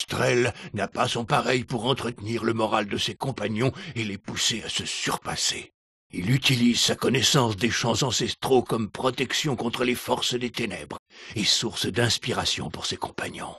Strel n'a pas son pareil pour entretenir le moral de ses compagnons et les pousser à se surpasser. Il utilise sa connaissance des champs ancestraux comme protection contre les forces des ténèbres et source d'inspiration pour ses compagnons.